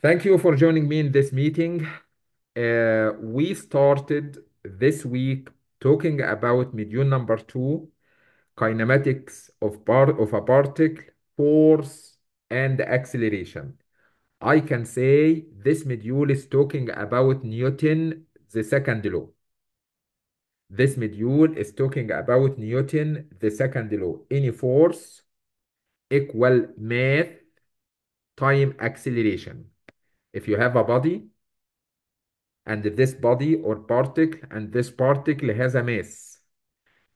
Thank you for joining me in this meeting. Uh, we started this week talking about medium number two, kinematics of, part of a particle, force, and acceleration. I can say this module is talking about Newton, the second law. This module is talking about Newton, the second law. Any force equal mass time acceleration if you have a body and this body or particle and this particle has a mass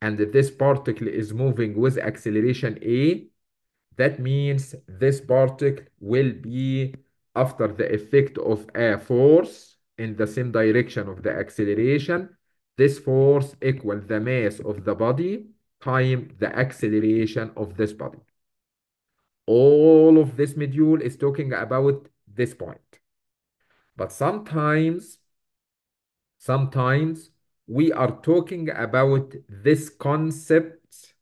and this particle is moving with acceleration a that means this particle will be after the effect of a force in the same direction of the acceleration this force equals the mass of the body times the acceleration of this body all of this module is talking about this point but sometimes, sometimes we are talking about this concept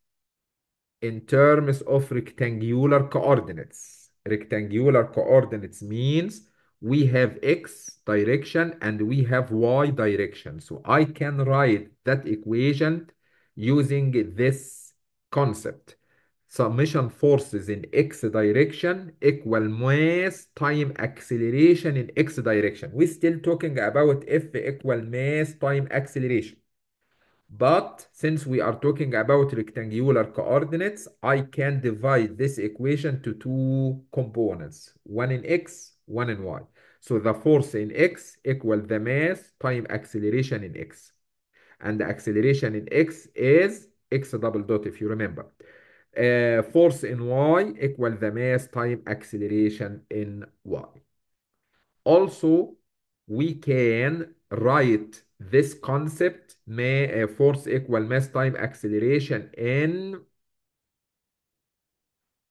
in terms of rectangular coordinates. Rectangular coordinates means we have x direction and we have y direction. So I can write that equation using this concept. Submission forces in x direction equal mass time acceleration in x direction. We're still talking about F equal mass time acceleration. But since we are talking about rectangular coordinates, I can divide this equation to two components, one in x, one in y. So the force in x equal the mass time acceleration in x. And the acceleration in x is x double dot, if you remember. Uh, force in y equal the mass time acceleration in y. Also, we can write this concept may, uh, force equal mass time acceleration in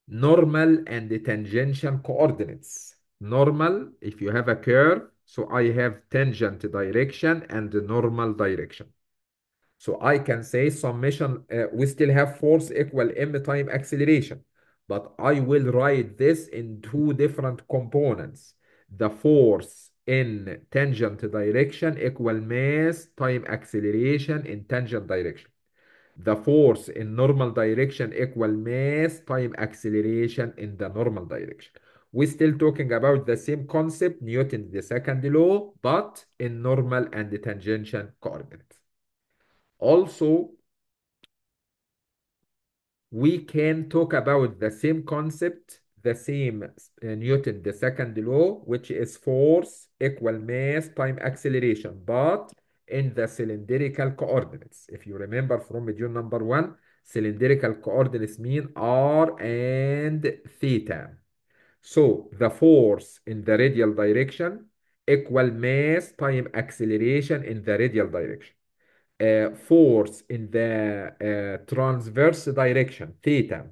normal and the tangential coordinates. Normal, if you have a curve, so I have tangent direction and normal direction. So I can say summation, uh, we still have force equal m time acceleration, but I will write this in two different components. The force in tangent direction equal mass time acceleration in tangent direction. The force in normal direction equal mass time acceleration in the normal direction. We're still talking about the same concept, Newton's the second law, but in normal and tangential coordinates. Also, we can talk about the same concept, the same uh, Newton, the second law, which is force equal mass time acceleration, but in the cylindrical coordinates. If you remember from module number one, cylindrical coordinates mean r and theta. So the force in the radial direction equal mass time acceleration in the radial direction force in the uh, transverse direction theta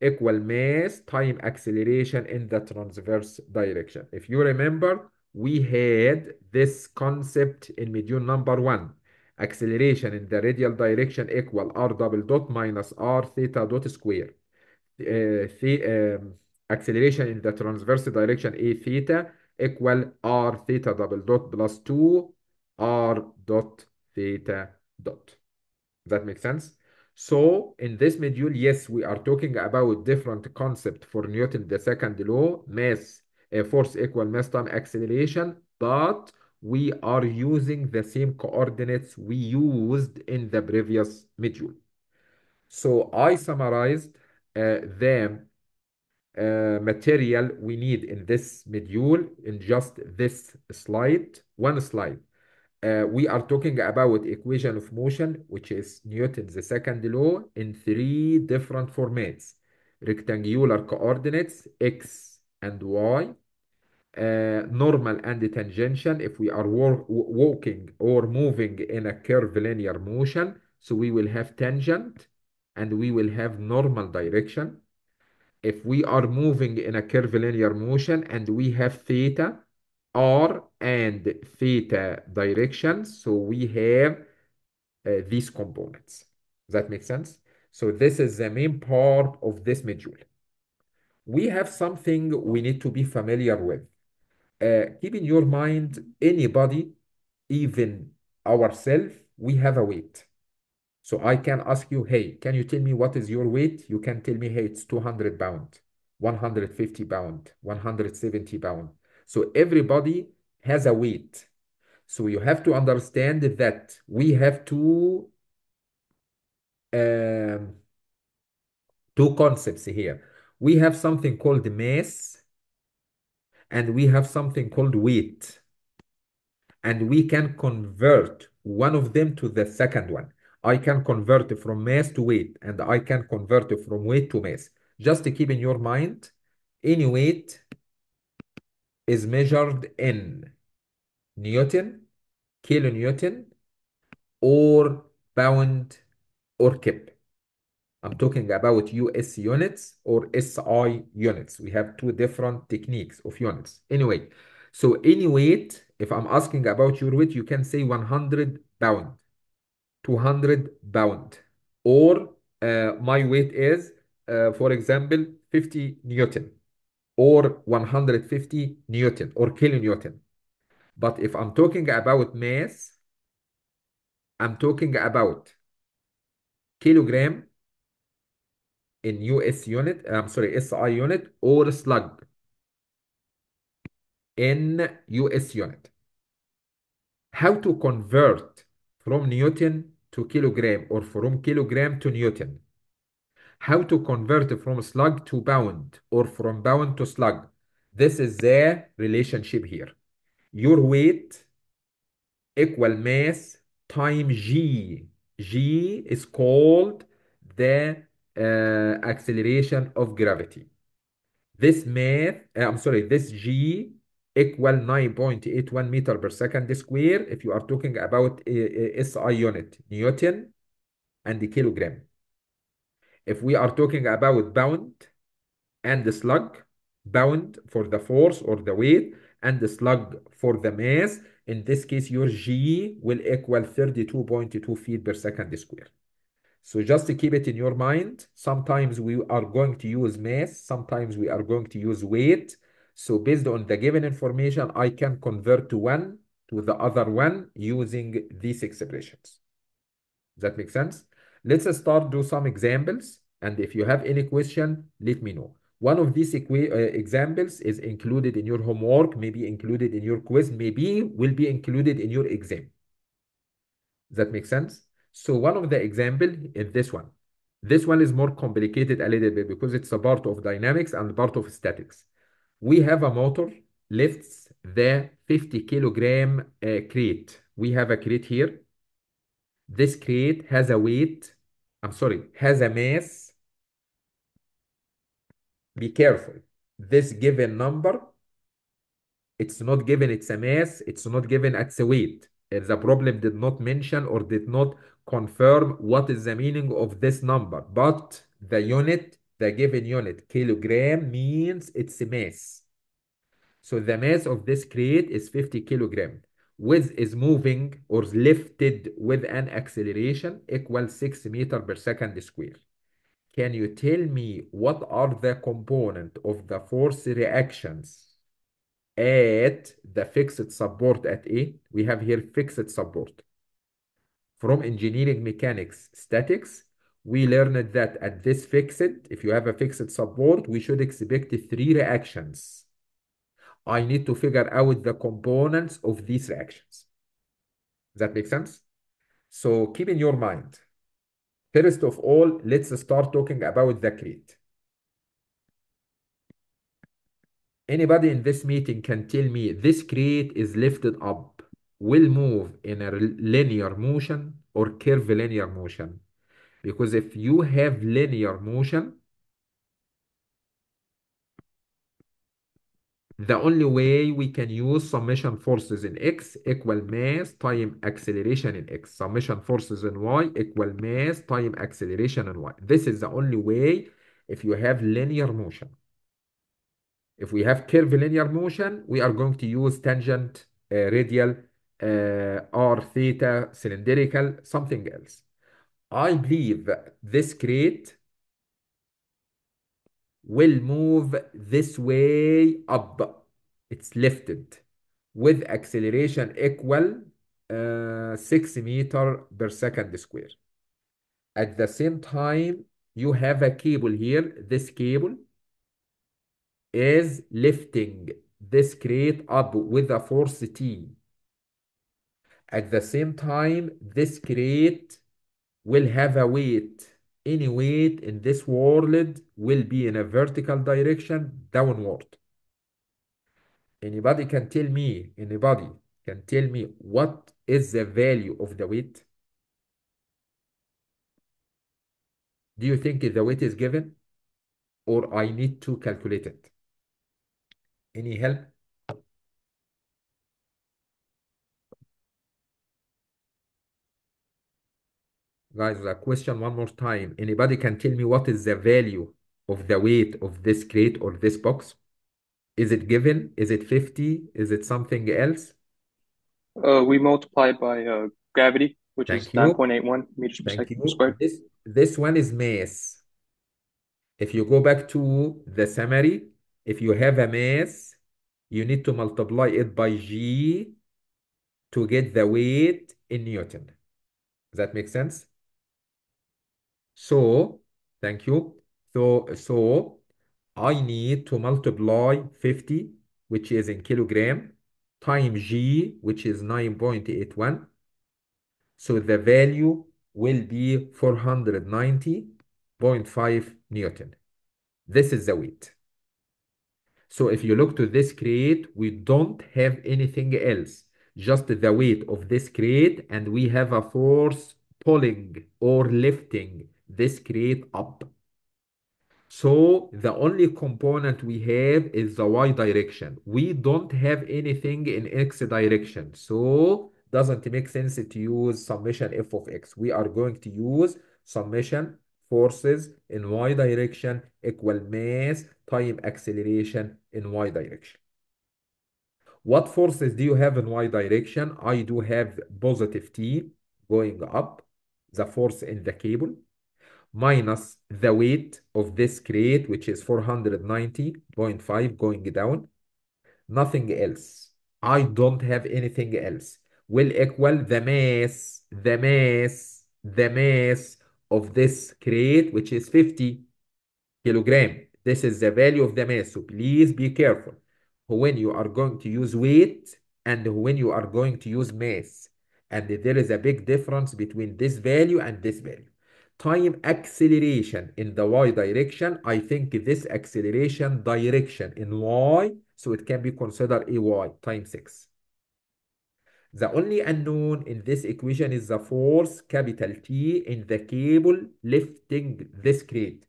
equal mass time acceleration in the transverse direction. If you remember, we had this concept in module number one. Acceleration in the radial direction equal r double dot minus r theta dot square. Uh, the, um, acceleration in the transverse direction a theta equal r theta double dot plus 2 r dot theta dot. That makes sense? So in this module, yes, we are talking about different concept for Newton, the second law, mass, a force equal mass time acceleration, but we are using the same coordinates we used in the previous module. So I summarized uh, the uh, material we need in this module in just this slide, one slide. Uh, we are talking about equation of motion, which is Newton's second law in three different formats. Rectangular coordinates, x and y, uh, normal and tangential if we are walking or moving in a curvilinear motion. So we will have tangent and we will have normal direction. If we are moving in a curvilinear motion and we have theta, r and theta directions. So we have uh, these components. Does that make sense? So this is the main part of this module. We have something we need to be familiar with. Uh, keep in your mind, anybody, even ourselves, we have a weight. So I can ask you, hey, can you tell me what is your weight? You can tell me, hey, it's 200 pound, 150 pound, 170 pound. So everybody has a weight. So you have to understand that we have two um, two concepts here. We have something called mass and we have something called weight. And we can convert one of them to the second one. I can convert from mass to weight and I can convert from weight to mass. Just to keep in your mind, any weight is measured in Newton, kilonewton, or pound or kip. I'm talking about US units or SI units. We have two different techniques of units. Anyway, so any weight, if I'm asking about your weight, you can say 100 pound, 200 pound, or uh, my weight is, uh, for example, 50 Newton or 150 Newton or kilonewton. But if I'm talking about mass, I'm talking about kilogram in US unit, I'm sorry, SI unit or slug in US unit. How to convert from Newton to kilogram or from kilogram to Newton? how to convert from slug to bound or from bound to slug. This is the relationship here. Your weight equal mass times g. g is called the uh, acceleration of gravity. This mass, uh, I'm sorry, this g equal 9.81 meter per second square if you are talking about uh, uh, SI unit, Newton and the kilogram. If we are talking about bound and the slug, bound for the force or the weight and the slug for the mass, in this case, your G will equal 32.2 feet per second square. So just to keep it in your mind, sometimes we are going to use mass, sometimes we are going to use weight. So based on the given information, I can convert to one to the other one using these expressions. Does that make sense? Let's start do some examples. And if you have any question, let me know. One of these uh, examples is included in your homework, maybe included in your quiz, maybe will be included in your exam. Does that make sense? So one of the example is this one. This one is more complicated a little bit because it's a part of dynamics and part of statics. We have a motor lifts the 50 kilogram uh, crate. We have a crate here. This crate has a weight I'm sorry, has a mass, be careful. This given number, it's not given it's a mass, it's not given it's a weight. The problem did not mention or did not confirm what is the meaning of this number, but the unit, the given unit, kilogram means it's a mass. So the mass of this crate is 50 kilogram with is moving or lifted with an acceleration equal 6 meter per second square. Can you tell me what are the component of the force reactions at the fixed support at A? We have here fixed support. From engineering mechanics statics, we learned that at this fixed, if you have a fixed support, we should expect three reactions. I need to figure out the components of these reactions. Does that make sense? So keep in your mind, first of all, let's start talking about the crate. Anybody in this meeting can tell me this crate is lifted up, will move in a linear motion or curvilinear motion. Because if you have linear motion, The only way we can use summation forces in x equal mass time acceleration in x. Summation forces in y equal mass time acceleration in y. This is the only way if you have linear motion. If we have curvilinear motion, we are going to use tangent, uh, radial, uh, r, theta, cylindrical, something else. I believe this create will move this way up. It's lifted with acceleration equal uh, 6 meter per second square. At the same time, you have a cable here. This cable is lifting this crate up with a force T. At the same time, this crate will have a weight any weight in this world will be in a vertical direction downward. Anybody can tell me, anybody can tell me what is the value of the weight? Do you think the weight is given or I need to calculate it? Any help? guys the question one more time anybody can tell me what is the value of the weight of this crate or this box is it given is it 50 is it something else uh, we multiply by uh, gravity which Thank is 9.81 meters Thank per second you. squared this, this one is mass if you go back to the summary if you have a mass you need to multiply it by g to get the weight in newton does that make sense so, thank you. So, so I need to multiply 50, which is in kilogram, times G, which is 9.81. So the value will be 490.5 Newton. This is the weight. So if you look to this crate, we don't have anything else, just the weight of this crate, and we have a force pulling or lifting this crate up. So the only component we have is the y direction. We don't have anything in x direction. So doesn't make sense to use summation f of x. We are going to use summation forces in y direction equal mass time acceleration in y direction. What forces do you have in y direction? I do have positive t going up, the force in the cable minus the weight of this crate, which is 490.5 going down. Nothing else. I don't have anything else. Will equal the mass, the mass, the mass of this crate, which is 50 kilogram. This is the value of the mass. So please be careful when you are going to use weight and when you are going to use mass. And there is a big difference between this value and this value time acceleration in the y direction, I think this acceleration direction in y, so it can be considered a y times 6. The only unknown in this equation is the force capital T in the cable lifting this crate.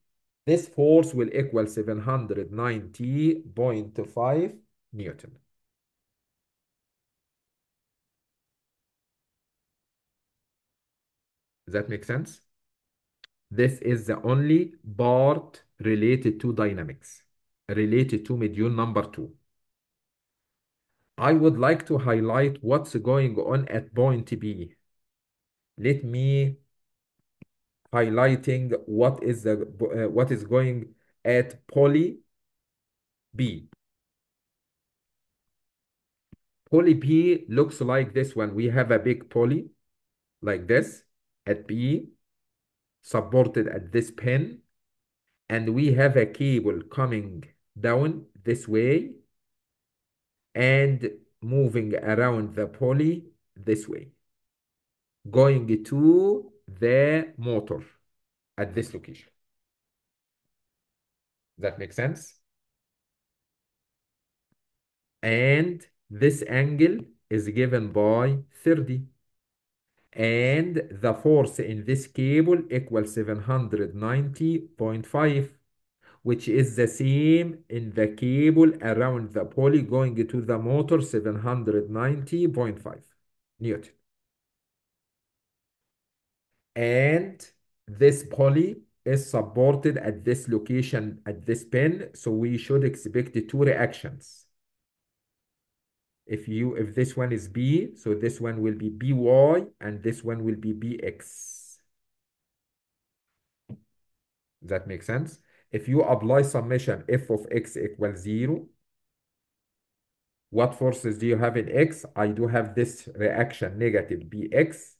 This force will equal 790.5 Newton. Does that make sense? This is the only part related to dynamics, related to module number two. I would like to highlight what's going on at point B. Let me highlighting what is the uh, what is going at poly B. Poly B looks like this one. We have a big poly like this at B supported at this pin and we have a cable coming down this way and moving around the pulley this way going to the motor at this location that makes sense and this angle is given by 30 and the force in this cable equals 790.5 which is the same in the cable around the poly going to the motor 790.5 newton and this poly is supported at this location at this pin so we should expect two reactions if you if this one is b so this one will be by and this one will be bx that makes sense if you apply summation f of x equals 0 what forces do you have in x i do have this reaction negative bx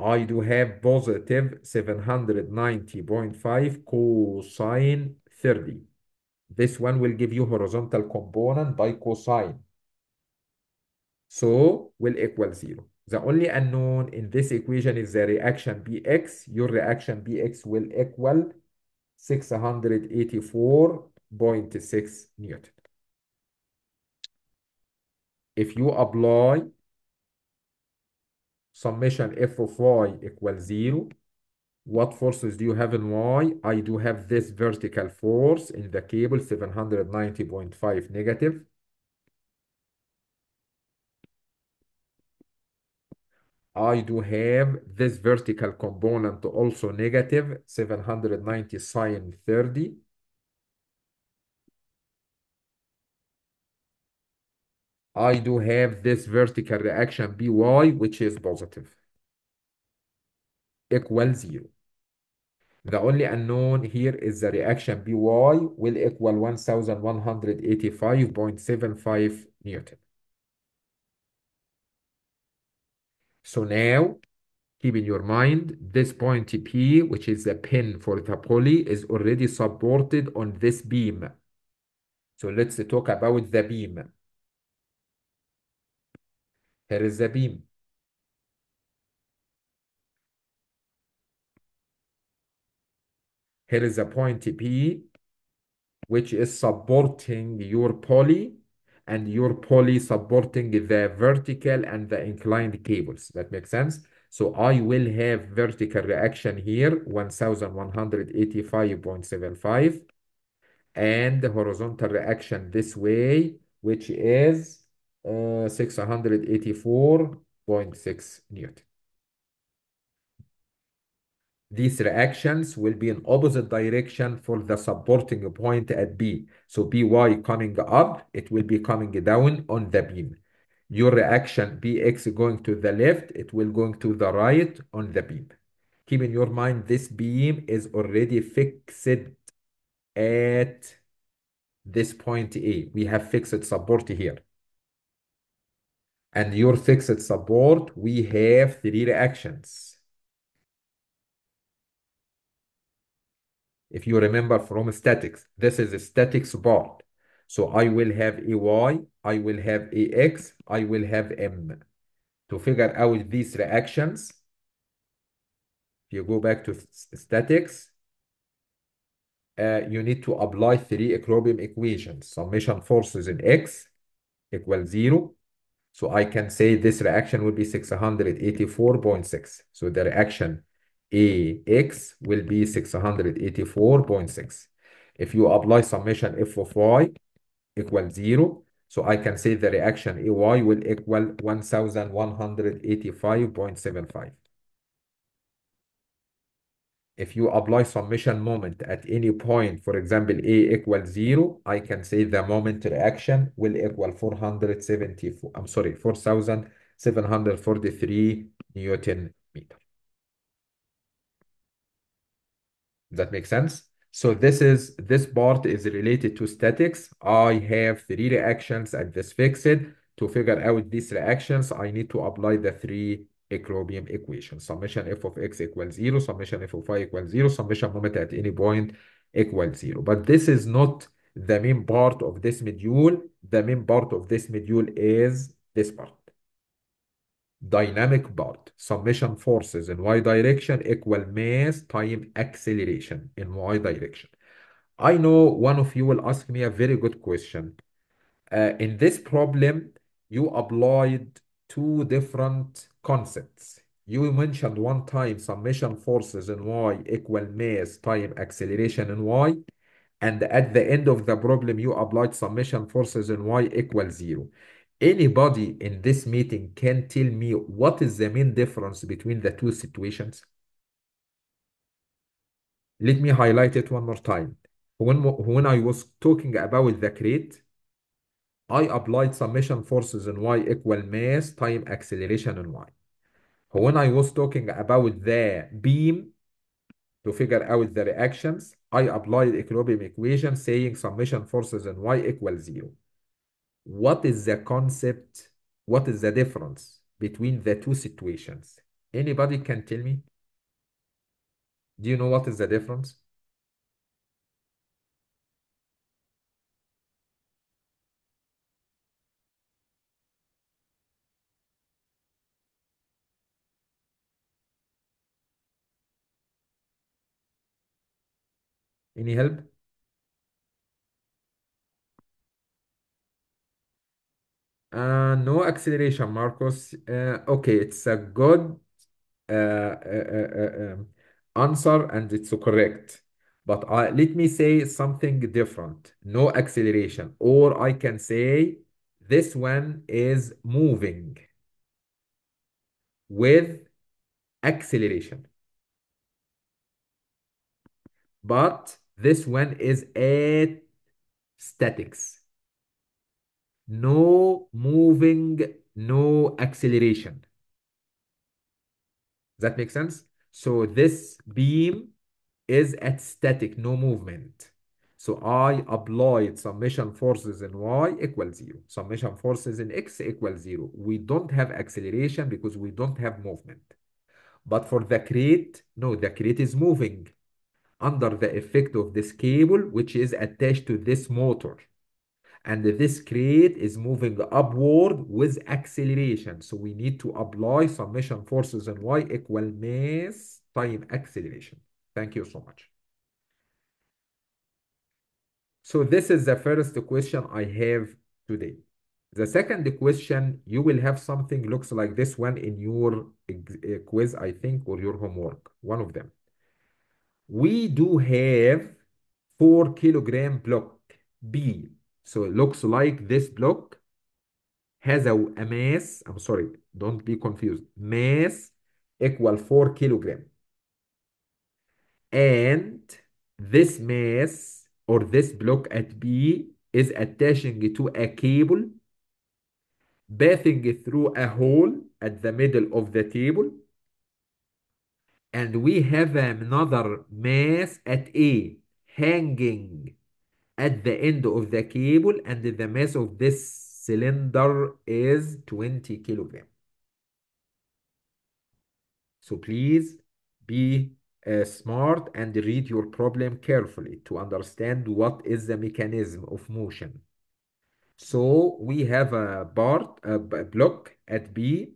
I do have positive 790.5 cosine 30. This one will give you horizontal component by cosine. So will equal zero. The only unknown in this equation is the reaction Bx. Your reaction Bx will equal 684.6 Newton. If you apply summation f of y equals zero, what forces do you have and why? I do have this vertical force in the cable, 790.5 negative. I do have this vertical component also negative, 790 sine 30. I do have this vertical reaction BY, which is positive, equals zero. The only unknown here is the reaction By will equal 1185.75 Newton. So now, keep in your mind, this point P, which is the pin for the pulley, is already supported on this beam. So let's talk about the beam. Here is the beam. Here is a point P, which is supporting your poly and your poly supporting the vertical and the inclined cables. That makes sense? So I will have vertical reaction here, 1185.75, and the horizontal reaction this way, which is uh, 684.6 Newton. These reactions will be in opposite direction for the supporting point at B. So B Y coming up, it will be coming down on the beam. Your reaction Bx going to the left, it will going to the right on the beam. Keep in your mind, this beam is already fixed at this point A. We have fixed support here. And your fixed support, we have three reactions. If you remember from statics, this is a statics part. So I will have a y, I will have a x, I will have m. To figure out these reactions, if you go back to statics, uh, you need to apply three equilibrium equations. Summation forces in x equals zero. So I can say this reaction would be 684.6. So the reaction AX will be 684.6. If you apply summation F of Y equals 0, so I can say the reaction AY will equal 1185.75. If you apply summation moment at any point, for example, A equals 0, I can say the moment reaction will equal 474, I'm sorry, 4,743 Newton meter. that makes sense? So this is this part is related to statics. I have three reactions at this fixed. To figure out these reactions, I need to apply the three equilibrium equations: Summation f of x equals zero, summation f of y equals zero, summation moment at any point equals zero. But this is not the main part of this module. The main part of this module is this part dynamic part, summation forces in y direction equal mass time acceleration in y direction. I know one of you will ask me a very good question. Uh, in this problem, you applied two different concepts. You mentioned one time summation forces in y equal mass time acceleration in y. And at the end of the problem, you applied summation forces in y equal zero. Anybody in this meeting can tell me what is the main difference between the two situations? Let me highlight it one more time. When, when I was talking about the crate, I applied summation forces in y equal mass time acceleration in y. When I was talking about the beam to figure out the reactions, I applied equilibrium equation saying summation forces in y equals zero what is the concept what is the difference between the two situations anybody can tell me do you know what is the difference any help Uh, no acceleration, Marcos. Uh, okay, it's a good uh, uh, uh, uh, um, answer and it's correct. But I, uh, let me say something different. No acceleration. Or I can say this one is moving with acceleration. But this one is at statics no moving, no acceleration. Does that make sense? So this beam is at static, no movement. So I applied summation forces in y equals zero. Summation forces in x equals zero. We don't have acceleration because we don't have movement. But for the crate, no, the crate is moving under the effect of this cable, which is attached to this motor and this crate is moving upward with acceleration. So we need to apply summation forces in y equal mass time acceleration. Thank you so much. So this is the first question I have today. The second question, you will have something looks like this one in your eh, quiz, I think, or your homework, one of them. We do have 4 kilogram block B so it looks like this block has a, a mass, I'm sorry, don't be confused, mass equal 4 kilogram. And this mass or this block at B is attaching to a cable passing through a hole at the middle of the table. And we have another mass at A hanging at the end of the cable and the mass of this cylinder is 20 kilogram. So please be uh, smart and read your problem carefully to understand what is the mechanism of motion. So we have a part, a block at B,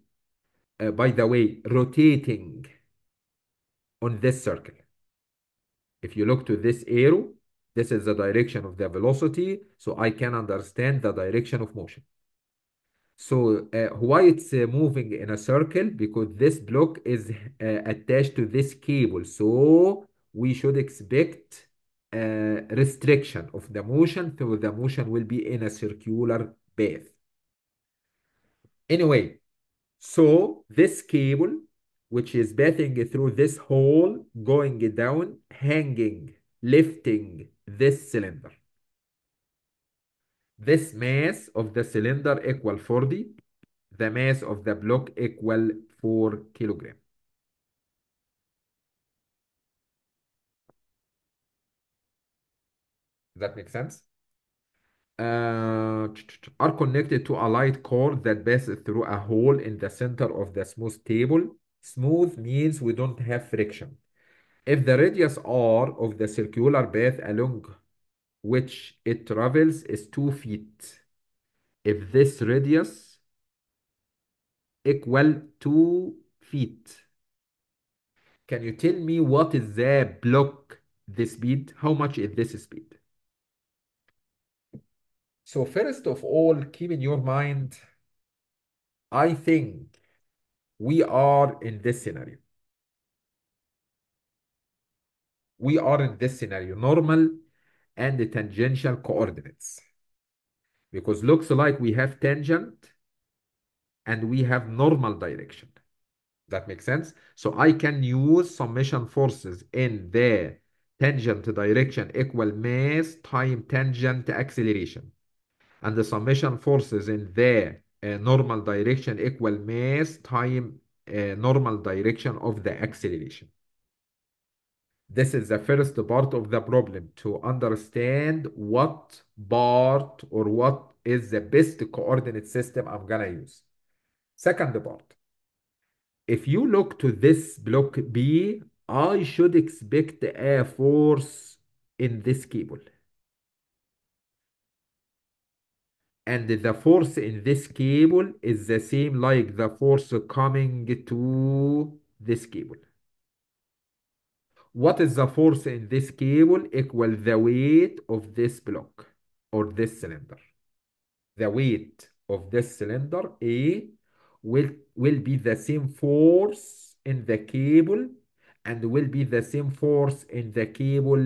uh, by the way, rotating on this circle. If you look to this arrow, this is the direction of the velocity, so I can understand the direction of motion. So uh, why it's uh, moving in a circle? Because this block is uh, attached to this cable. So we should expect a uh, restriction of the motion. So the motion will be in a circular path. Anyway, so this cable, which is passing through this hole, going down, hanging lifting this cylinder. This mass of the cylinder equal 40. The mass of the block equal 4 kilogram. That makes sense? Uh, are connected to a light cord that passes through a hole in the center of the smooth table. Smooth means we don't have friction. If the radius r of the circular path along which it travels is 2 feet, if this radius equal 2 feet, can you tell me what is the block, the speed? How much is this speed? So first of all, keep in your mind, I think we are in this scenario. we are in this scenario, normal and the tangential coordinates. Because looks like we have tangent and we have normal direction. That makes sense? So I can use summation forces in the tangent direction equal mass time tangent acceleration. And the summation forces in the uh, normal direction equal mass time uh, normal direction of the acceleration. This is the first part of the problem to understand what part or what is the best coordinate system I'm gonna use. Second part, if you look to this block B, I should expect a force in this cable. And the force in this cable is the same like the force coming to this cable. What is the force in this cable equal the weight of this block or this cylinder? The weight of this cylinder A will, will be the same force in the cable and will be the same force in the cable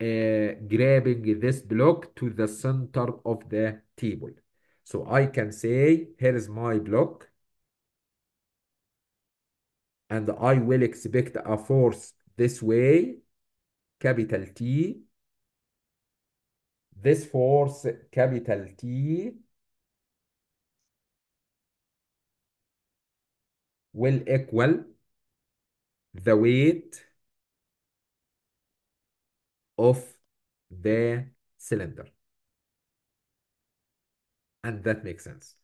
uh, grabbing this block to the center of the table. So I can say, here is my block. And I will expect a force this way, capital T, this force, capital T, will equal the weight of the cylinder. And that makes sense.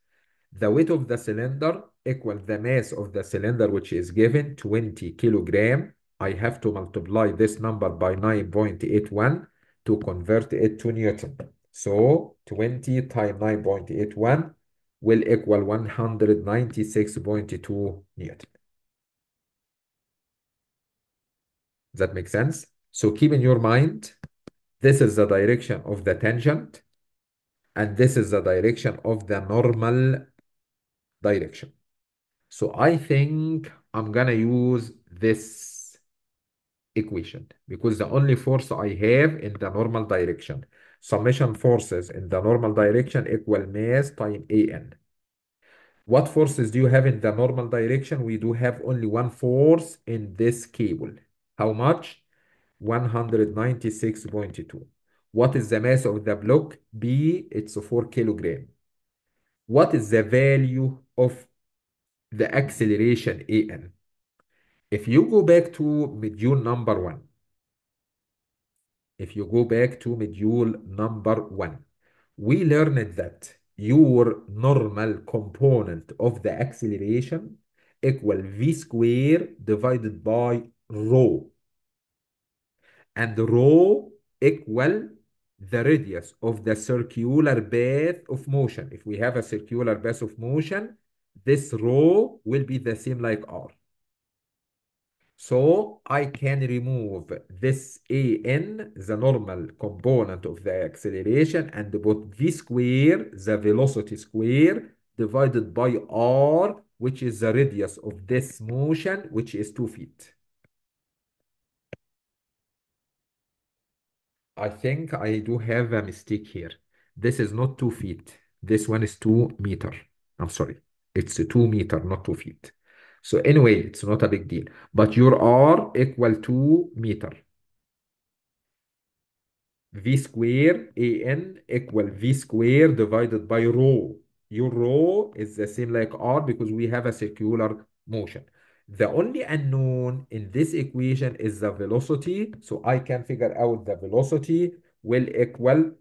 The weight of the cylinder equal the mass of the cylinder, which is given 20 kilogram I have to multiply this number by 9.81 to convert it to Newton. So 20 times 9.81 will equal 196.2 Newton. Does that make sense? So keep in your mind, this is the direction of the tangent, and this is the direction of the normal direction. So I think I'm gonna use this equation because the only force I have in the normal direction summation forces in the normal direction equal mass time an. What forces do you have in the normal direction? We do have only one force in this cable. How much? 196.2. What is the mass of the block? B, it's 4 kilogram. What is the value of the acceleration AN? If you go back to module number one, if you go back to module number one, we learned that your normal component of the acceleration equal v square divided by rho. And rho equal the radius of the circular path of motion. If we have a circular path of motion, this rho will be the same like r. So I can remove this AN, the normal component of the acceleration, and put V square, the velocity square, divided by R, which is the radius of this motion, which is 2 feet. I think I do have a mistake here. This is not 2 feet. This one is 2 meter. I'm sorry. It's 2 meter, not 2 feet. So anyway, it's not a big deal. But your R equal to meter. V square AN equal V square divided by rho. Your rho is the same like R because we have a circular motion. The only unknown in this equation is the velocity. So I can figure out the velocity will equal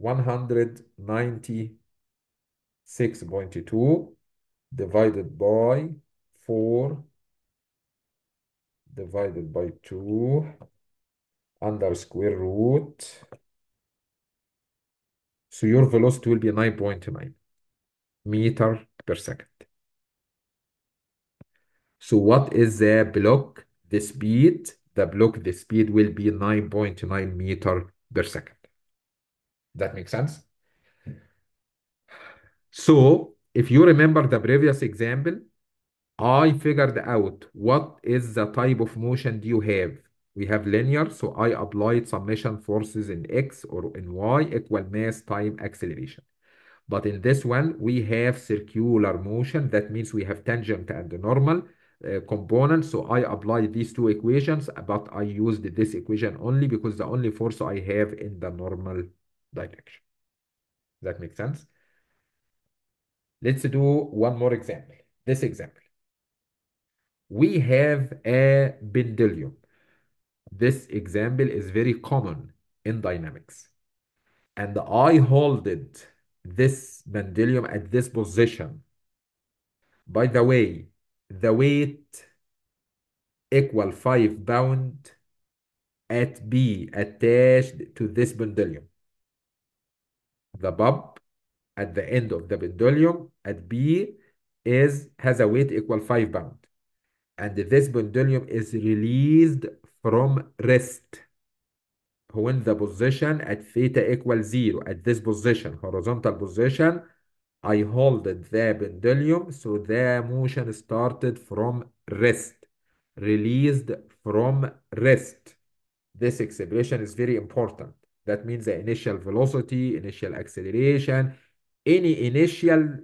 196.2 divided by 4 divided by 2 under square root. So your velocity will be 9.9 meter per second. So what is the block, the speed? The block, the speed will be 9.9 meter per second. That makes sense? So if you remember the previous example, I figured out what is the type of motion do you have. We have linear, so I applied summation forces in x or in y equal mass time acceleration. But in this one, we have circular motion. That means we have tangent and normal uh, component. So I applied these two equations, but I used this equation only because the only force I have in the normal direction. That makes sense? Let's do one more example. This example. We have a pendulum. This example is very common in dynamics. And I hold it, this pendulum at this position. By the way, the weight equal 5 pound at B attached to this pendulum. The bump at the end of the pendulum at B is has a weight equal 5 pound. And this pendulum is released from rest when the position at theta equals 0 at this position horizontal position I hold the pendulum so the motion started from rest released from rest this expression is very important that means the initial velocity initial acceleration any initial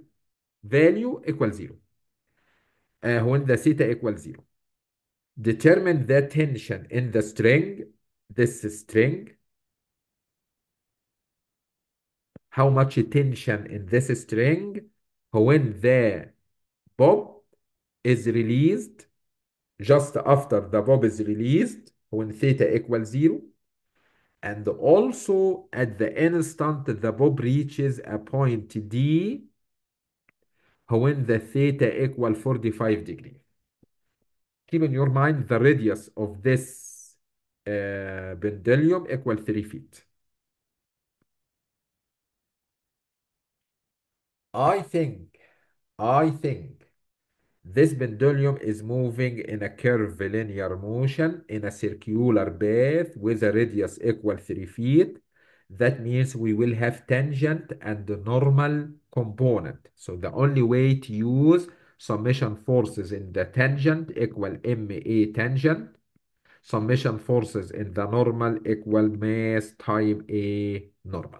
value equals 0 uh, when the theta equals 0 determine the tension in the string this string how much tension in this string when the bob is released just after the bob is released when theta equals zero and also at the instant the bob reaches a point d when the theta equal 45 degree. Keep in your mind the radius of this uh, pendulum equal 3 feet. I think, I think this pendulum is moving in a curvilinear motion in a circular path with a radius equal 3 feet that means we will have tangent and the normal component. So the only way to use summation forces in the tangent equal MA tangent, summation forces in the normal equal mass time A normal.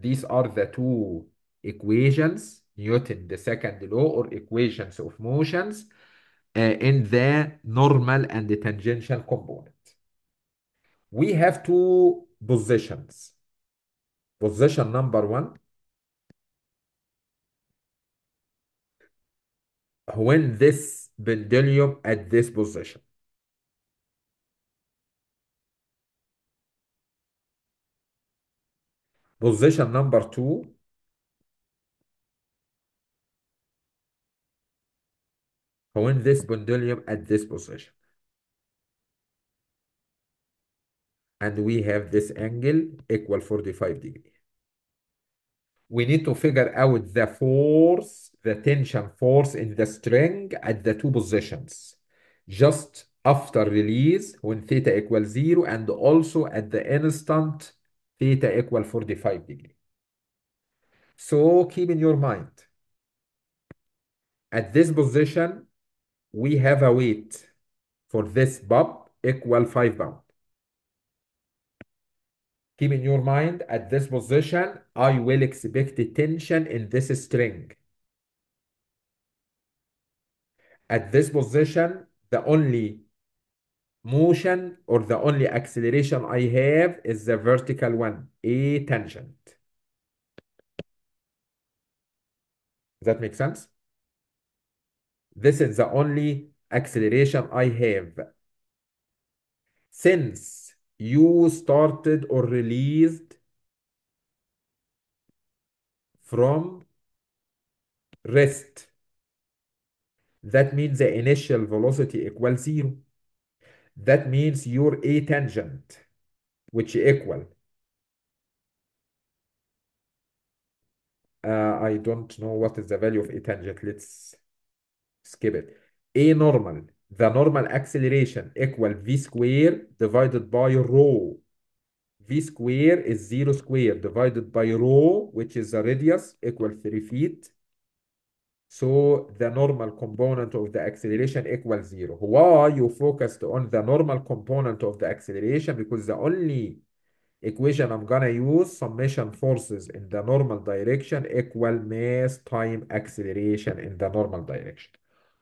These are the two equations, Newton, the second law, or equations of motions uh, in the normal and the tangential component. We have two positions. Position number one, when this pendulum at this position. Position number two, when this pendulum at this position. and we have this angle equal 45 degree. We need to figure out the force, the tension force in the string at the two positions, just after release when theta equals zero and also at the instant theta equal 45 degree. So keep in your mind, at this position, we have a weight for this bob equal 5 pound. Keep in your mind, at this position, I will expect tension in this string. At this position, the only motion or the only acceleration I have is the vertical one, A tangent. Does that make sense? This is the only acceleration I have. Since you started or released from rest. That means the initial velocity equals zero. That means your A tangent, which equal. Uh, I don't know what is the value of A tangent. Let's skip it. A normal the normal acceleration equal v square divided by rho. v square is 0 square divided by rho, which is the radius, equal 3 feet. So the normal component of the acceleration equals 0. Why you focused on the normal component of the acceleration? Because the only equation I'm gonna use summation forces in the normal direction equal mass time acceleration in the normal direction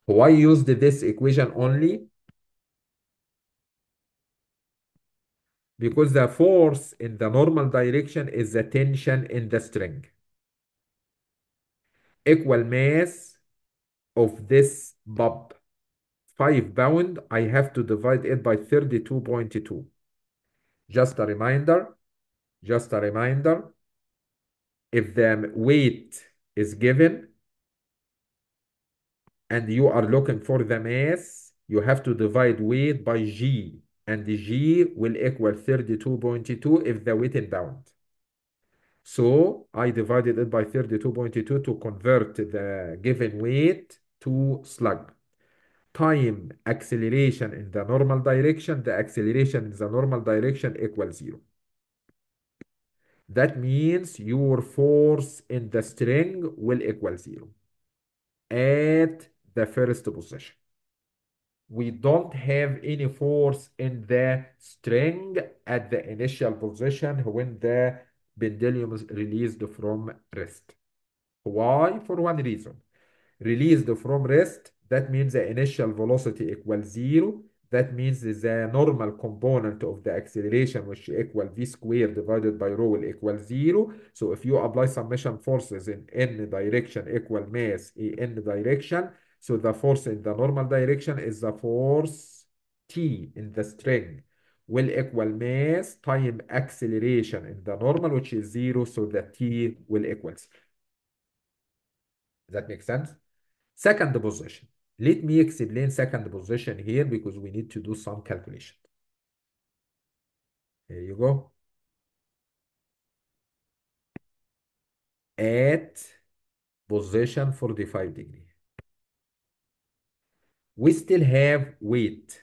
why used this equation only? Because the force in the normal direction is the tension in the string. Equal mass of this bob, 5 pound, I have to divide it by 32.2. Just a reminder, just a reminder, if the weight is given, and you are looking for the mass, you have to divide weight by G, and G will equal 32.2 if the weight is pound. So I divided it by 32.2 to convert the given weight to slug. Time acceleration in the normal direction, the acceleration in the normal direction equals zero. That means your force in the string will equal zero at the first position. We don't have any force in the string at the initial position when the pendulum is released from rest. Why? For one reason. Released from rest, that means the initial velocity equals zero. That means the normal component of the acceleration, which equal v squared divided by rho will equal zero. So if you apply summation forces in n direction equal mass in direction, so the force in the normal direction is the force T in the string will equal mass time acceleration in the normal, which is zero, so the T will equal zero. Does that make sense? Second position. Let me explain second position here because we need to do some calculation. Here you go. At position 45 degree we still have weight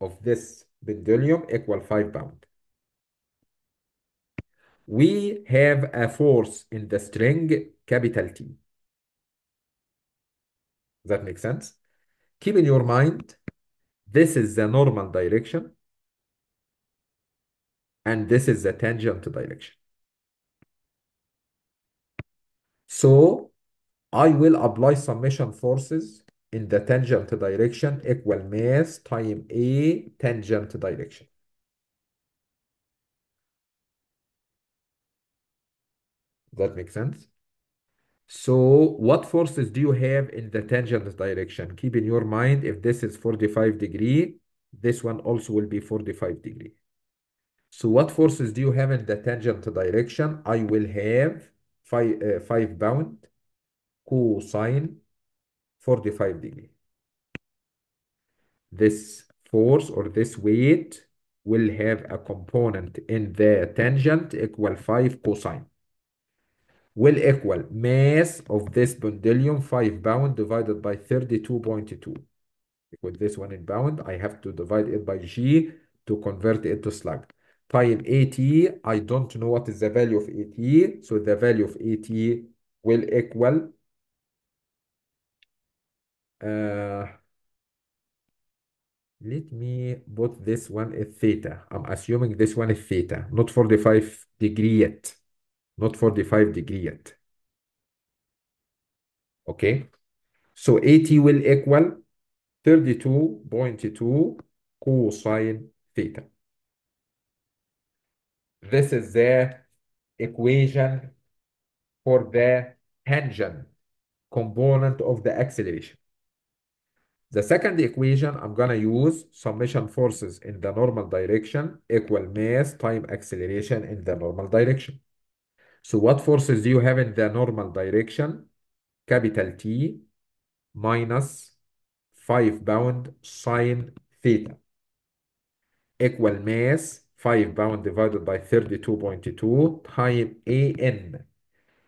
of this pendulum equal 5 pound. We have a force in the string capital T. That makes sense? Keep in your mind, this is the normal direction and this is the tangent direction. So I will apply summation forces in the tangent direction equal mass time A tangent direction. That makes sense? So what forces do you have in the tangent direction? Keep in your mind, if this is 45 degree, this one also will be 45 degree. So what forces do you have in the tangent direction? I will have five, uh, 5 bound cosine 45 degree. This force or this weight will have a component in the tangent equal 5 cosine will equal mass of this pendulum 5 pound divided by 32.2 With this one in pound I have to divide it by G to convert it to slug time AT I don't know what is the value of AT so the value of AT will equal uh, let me put this one at theta. I'm assuming this one is theta, not 45 degree yet. Not 45 degree yet. Okay. So AT will equal 32.2 cosine theta. This is the equation for the tangent component of the acceleration. The second equation, I'm gonna use summation forces in the normal direction equal mass time acceleration in the normal direction. So what forces do you have in the normal direction? Capital T minus 5 bound sine theta equal mass 5 bound divided by 32.2 time AN.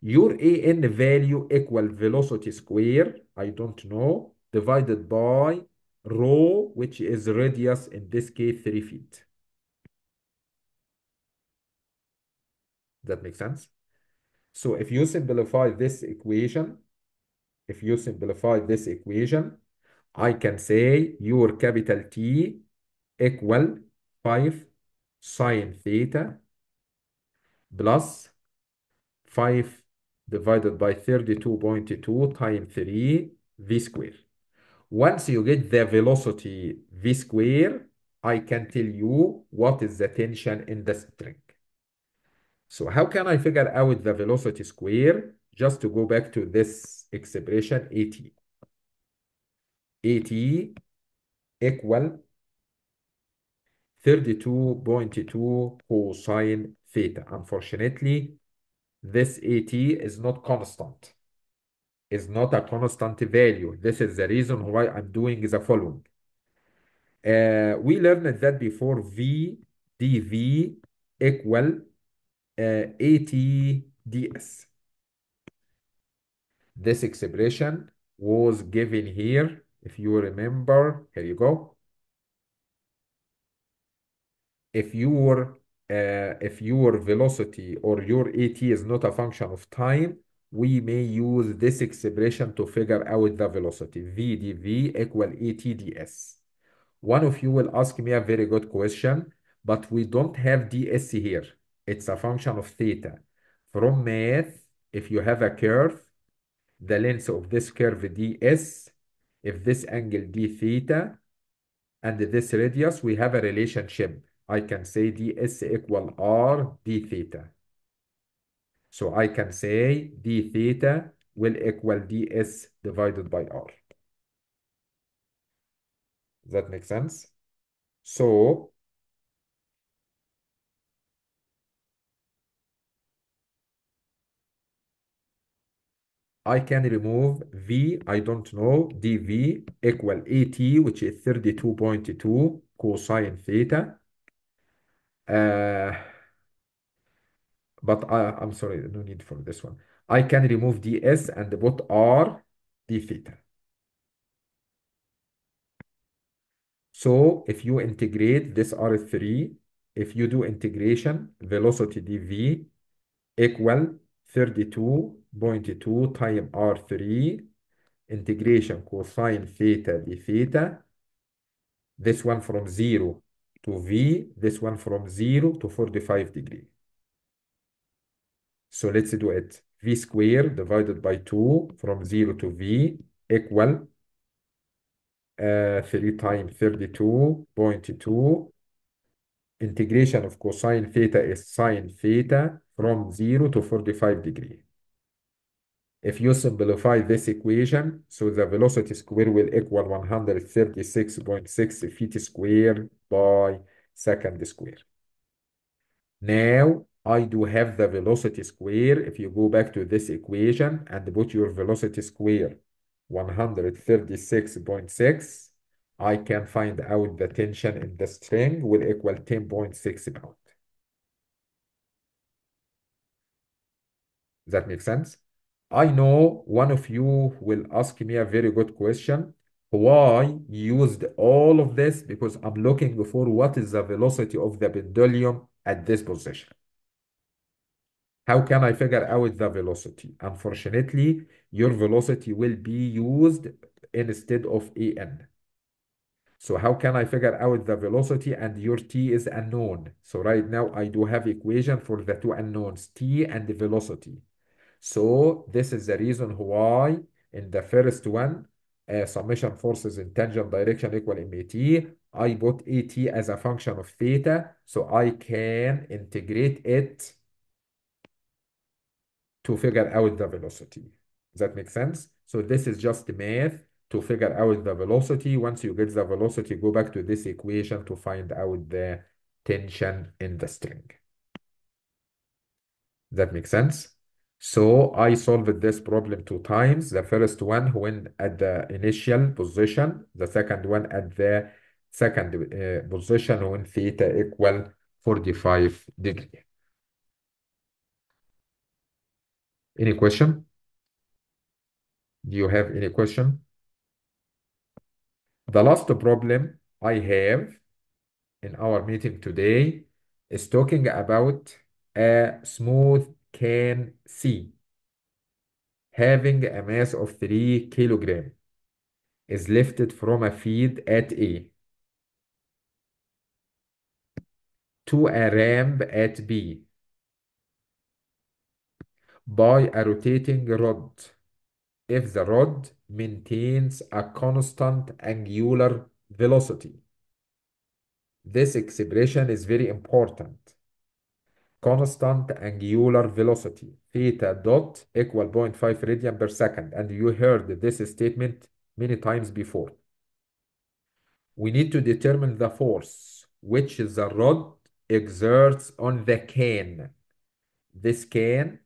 Your AN value equal velocity square. I don't know divided by rho, which is radius, in this case, 3 feet. That makes sense? So if you simplify this equation, if you simplify this equation, I can say your capital T equal 5 sine theta plus 5 divided by 32.2 times 3 v square. Once you get the velocity v square, I can tell you what is the tension in the string. So how can I figure out the velocity square? Just to go back to this expression AT. AT equal 32.2 cosine theta. Unfortunately, this AT is not constant is not a constant value. This is the reason why I'm doing the following. Uh, we learned that before V dV equal uh, AT ds. This expression was given here. If you remember, here you go. If your uh, if your velocity or your AT is not a function of time, we may use this expression to figure out the velocity, v dv equal ATDS. One of you will ask me a very good question, but we don't have ds here. It's a function of theta. From math, if you have a curve, the length of this curve ds, if this angle d theta, and this radius, we have a relationship. I can say ds equal r d theta. So I can say d theta will equal ds divided by r. Does that make sense? So I can remove V, I don't know, dV equal AT, which is 32.2 cosine theta. Uh, but I, I'm sorry, no need for this one. I can remove ds and what r d theta. So if you integrate this R3, if you do integration, velocity dv equal 32.2 time R3 integration cosine theta d theta. This one from 0 to v, this one from 0 to 45 degree. So let's do it. V squared divided by 2 from 0 to V equal uh, 3 times 32.2 integration of cosine theta is sine theta from 0 to 45 degree. If you simplify this equation, so the velocity square will equal 136.6 feet square by second square. Now, I do have the velocity square. If you go back to this equation and put your velocity square 136.6, I can find out the tension in the string will equal 10.6 pound. Does that make sense? I know one of you will ask me a very good question. Why used all of this? Because I'm looking for what is the velocity of the pendulum at this position. How can I figure out the velocity? Unfortunately, your velocity will be used instead of an. So how can I figure out the velocity and your t is unknown? So right now I do have equation for the two unknowns, t and velocity. So this is the reason why in the first one, uh, summation forces in tangent direction equal mat. I put at as a function of theta, so I can integrate it to figure out the velocity. Does that make sense? So this is just math to figure out the velocity. Once you get the velocity, go back to this equation to find out the tension in the string. That makes sense? So I solved this problem two times. The first one when at the initial position, the second one at the second uh, position when theta equal 45 degree. Any question? Do you have any question? The last problem I have in our meeting today is talking about a smooth can C having a mass of 3 kilogram is lifted from a feed at A to a ramp at B by a rotating rod if the rod maintains a constant angular velocity. This expression is very important. Constant angular velocity, theta dot equal 0.5 radian per second. And you heard this statement many times before. We need to determine the force which the rod exerts on the cane. This cane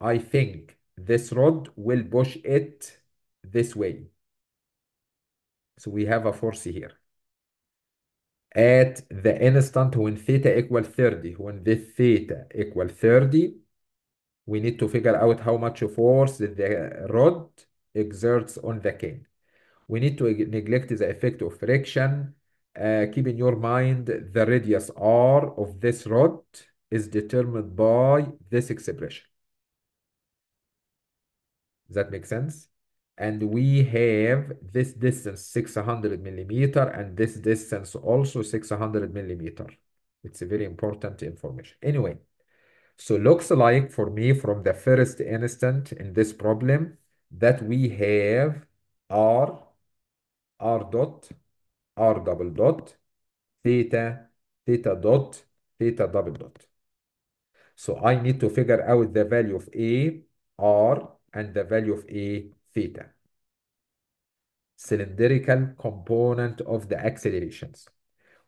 I think this rod will push it this way. So we have a force here. At the instant when theta equal 30, when the theta equal 30, we need to figure out how much force the rod exerts on the cane. We need to neglect the effect of friction. Uh, keep in your mind the radius r of this rod is determined by this expression. Does that make sense? And we have this distance 600 millimeter and this distance also 600 millimeter. It's a very important information. Anyway, so looks like for me from the first instant in this problem that we have R, R dot, R double dot, theta, theta dot, theta double dot. So I need to figure out the value of A, R, and the value of A, theta. Cylindrical component of the accelerations.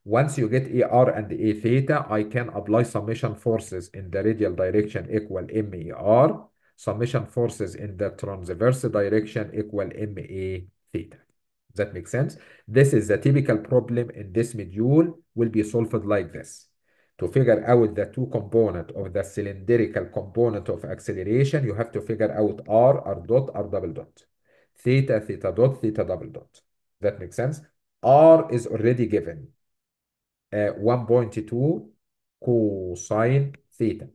Once you get AR and A theta, I can apply summation forces in the radial direction equal MER, summation forces in the transverse direction equal MA theta. That makes sense? This is the typical problem in this module will be solved like this to figure out the two component of the cylindrical component of acceleration, you have to figure out r, r dot, r double dot, theta, theta dot, theta double dot. That makes sense? r is already given uh, 1.2 cosine theta.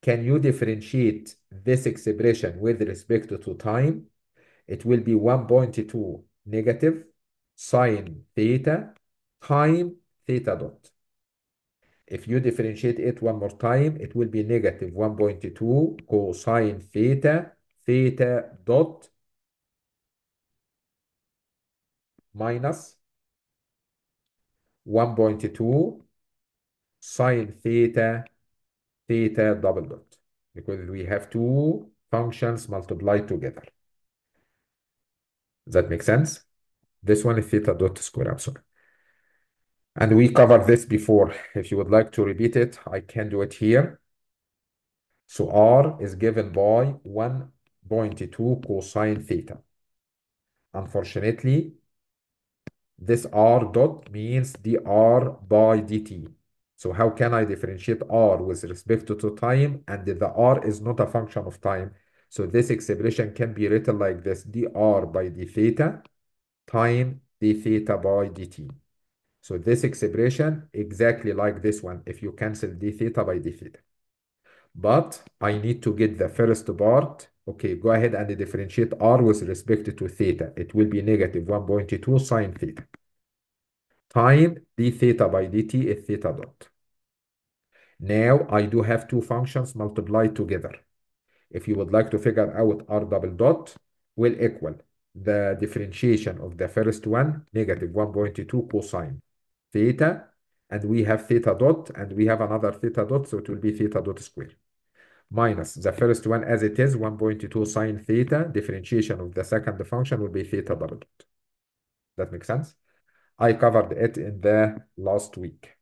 Can you differentiate this expression with respect to time? It will be 1.2 negative sine theta time theta dot. If you differentiate it one more time, it will be negative 1.2 cosine theta, theta dot minus 1.2 sine theta, theta double dot. Because we have two functions multiplied together. Does that make sense? This one is theta dot square, I'm sorry. And we covered this before. If you would like to repeat it, I can do it here. So R is given by 1.2 cosine theta. Unfortunately, this R dot means dr by dt. So how can I differentiate R with respect to time? And the R is not a function of time. So this expression can be written like this, dr by d theta time d theta by dt. So this expression, exactly like this one, if you cancel d theta by d theta. But I need to get the first part. Okay, go ahead and differentiate r with respect to theta. It will be negative 1.2 sine theta. Time d theta by dt is theta dot. Now I do have two functions multiplied together. If you would like to figure out r double dot will equal the differentiation of the first one, negative 1.2 cosine theta, and we have theta dot, and we have another theta dot, so it will be theta dot square minus the first one as it is 1.2 sine theta differentiation of the second function will be theta double dot that makes sense i covered it in the last week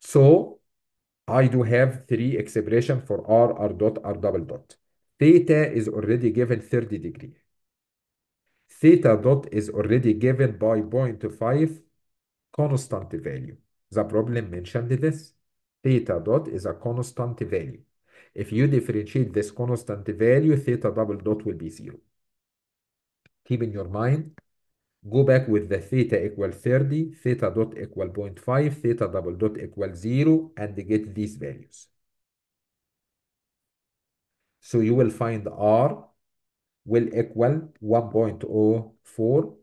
so i do have three expression for r r dot r double dot theta is already given 30 degree theta dot is already given by 0.5 constant value. The problem mentioned this. Theta dot is a constant value. If you differentiate this constant value, theta double dot will be zero. Keep in your mind, go back with the theta equal 30, theta dot equal 0.5, theta double dot equal zero, and get these values. So you will find R will equal 1.04,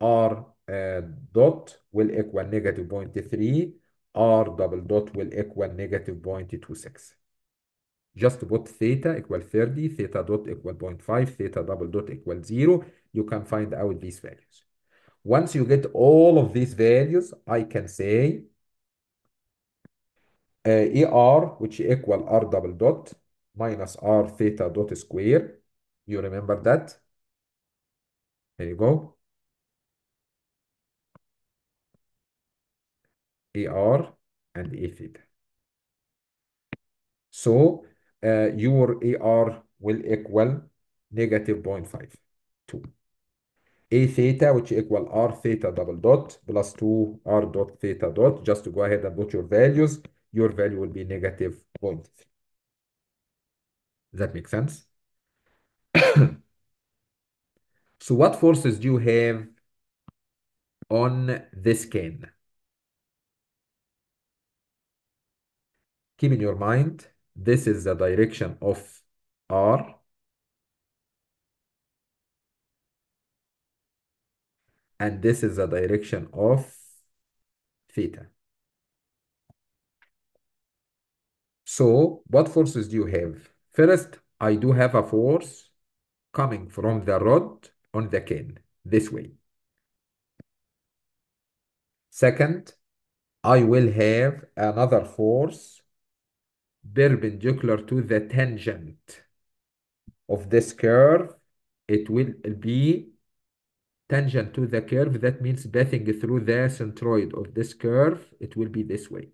R uh, dot will equal negative 0.3 r double dot will equal negative 0.26 just put theta equal 30 theta dot equal 0.5 theta double dot equal 0 you can find out these values once you get all of these values i can say uh, er which equal r double dot minus r theta dot square you remember that there you go AR and A theta. So uh, your AR will equal negative 0.52. A theta, which equal R theta double dot plus 2 R dot theta dot. Just to go ahead and put your values, your value will be negative 0.3. Does that make sense? so what forces do you have on this can? keep in your mind, this is the direction of R. And this is the direction of theta. So what forces do you have? First, I do have a force coming from the rod on the cane, this way. Second, I will have another force perpendicular to the tangent of this curve. It will be tangent to the curve. That means passing through the centroid of this curve. It will be this way.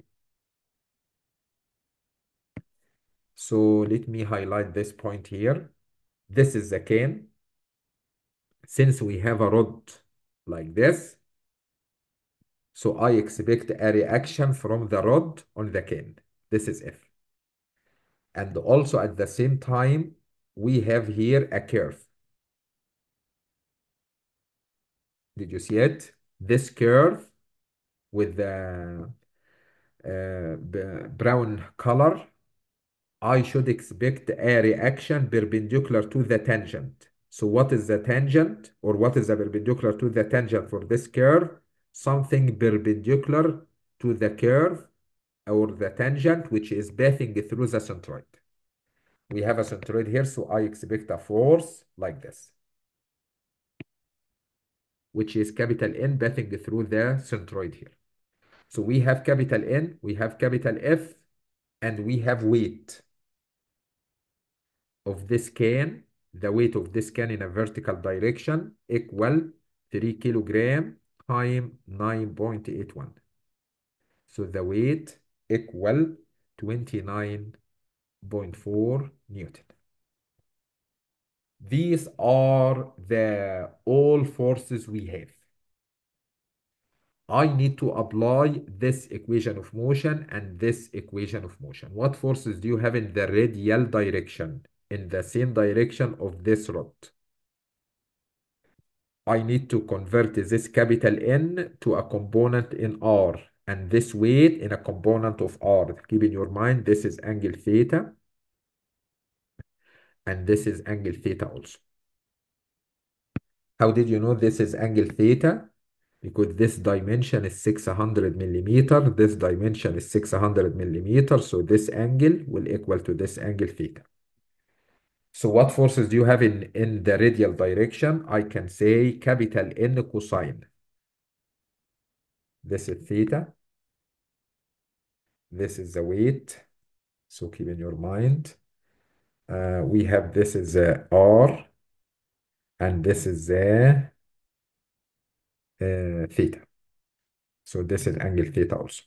So let me highlight this point here. This is the cane. Since we have a rod like this, so I expect a reaction from the rod on the cane. This is F. And also at the same time, we have here a curve. Did you see it? This curve with the uh, brown color, I should expect a reaction perpendicular to the tangent. So what is the tangent or what is the perpendicular to the tangent for this curve? Something perpendicular to the curve or the tangent which is passing through the centroid. We have a centroid here, so I expect a force like this, which is capital N passing through the centroid here. So we have capital N, we have capital F, and we have weight of this can, the weight of this can in a vertical direction equal 3 kilogram time 9.81. So the weight equal 29.4 Newton. These are the all forces we have. I need to apply this equation of motion and this equation of motion. What forces do you have in the radial direction, in the same direction of this rod? I need to convert this capital N to a component in R and this weight in a component of r. Keep in your mind, this is angle theta, and this is angle theta also. How did you know this is angle theta? Because this dimension is 600 millimeter, this dimension is 600 millimeter, so this angle will equal to this angle theta. So what forces do you have in, in the radial direction? I can say capital N cosine. This is theta. This is the weight. So keep in your mind. Uh, we have this is a R R and this is a, uh, theta. So this is angle theta also.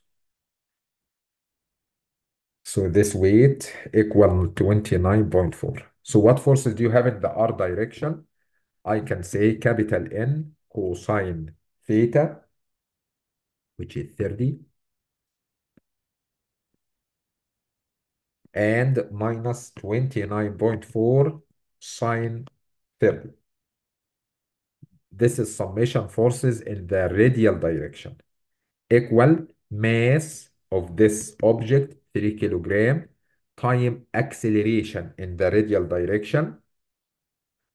So this weight equal 29.4. So what forces do you have in the R direction? I can say capital N cosine theta, which is 30, and minus 29.4 sine 30. This is summation forces in the radial direction equal mass of this object 3 kilogram time acceleration in the radial direction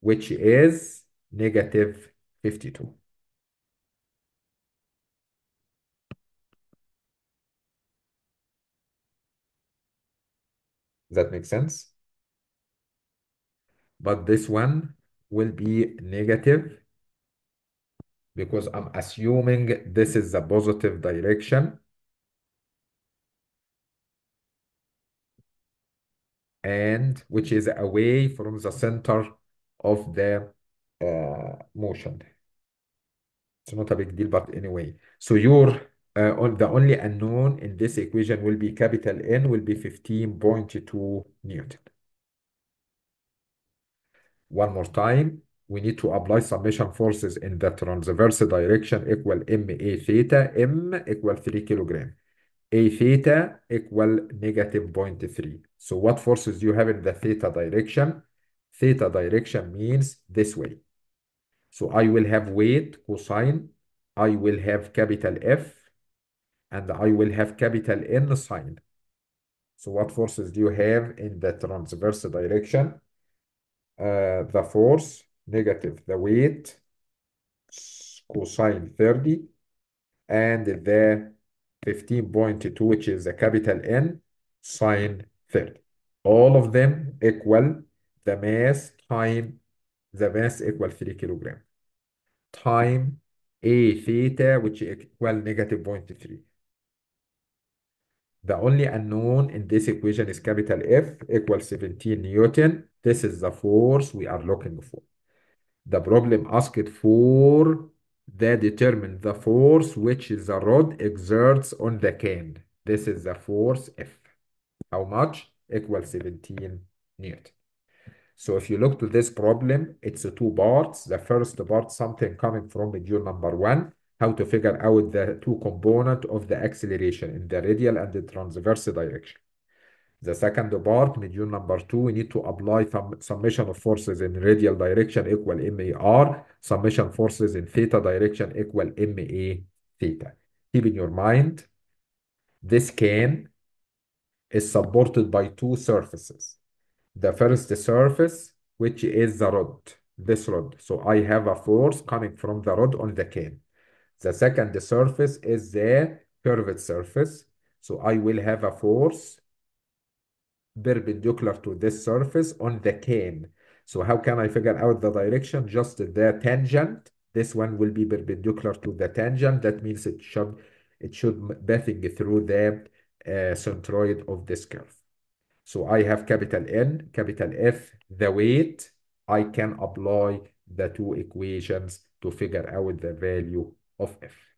which is negative 52. Does that make sense? But this one will be negative because I'm assuming this is the positive direction. and which is away from the center of the uh, motion. It's not a big deal, but anyway. So your uh, the only unknown in this equation will be capital N will be 15.2 Newton. One more time, we need to apply summation forces in the transverse direction equal MA theta, M equal 3 kilogram, A theta equal negative 0.3. So what forces do you have in the theta direction? Theta direction means this way. So I will have weight cosine, I will have capital F, and I will have capital N sine. So what forces do you have in the transverse direction? Uh, the force, negative the weight, cosine 30, and the 15.2, which is the capital N, sine 30. All of them equal the mass time, the mass equal 3 kilogram, time A theta, which equal negative 0.3. The only unknown in this equation is capital F equals 17 Newton. This is the force we are looking for. The problem asked for the determine the force which the rod exerts on the can. This is the force F. How much? Equals 17 Newton. So if you look to this problem, it's two parts. The first part, something coming from module number one, how to figure out the two component of the acceleration in the radial and the transverse direction. The second part, module number two, we need to apply some summation of forces in radial direction equal MAR, summation forces in theta direction equal MA theta. Keep in your mind, this cane is supported by two surfaces. The first surface, which is the rod, this rod. So I have a force coming from the rod on the cane. The second surface is the curved surface. So I will have a force perpendicular to this surface on the cane. So how can I figure out the direction? Just the tangent. This one will be perpendicular to the tangent. That means it should it should passing through the uh, centroid of this curve. So I have capital N, capital F, the weight. I can apply the two equations to figure out the value of f.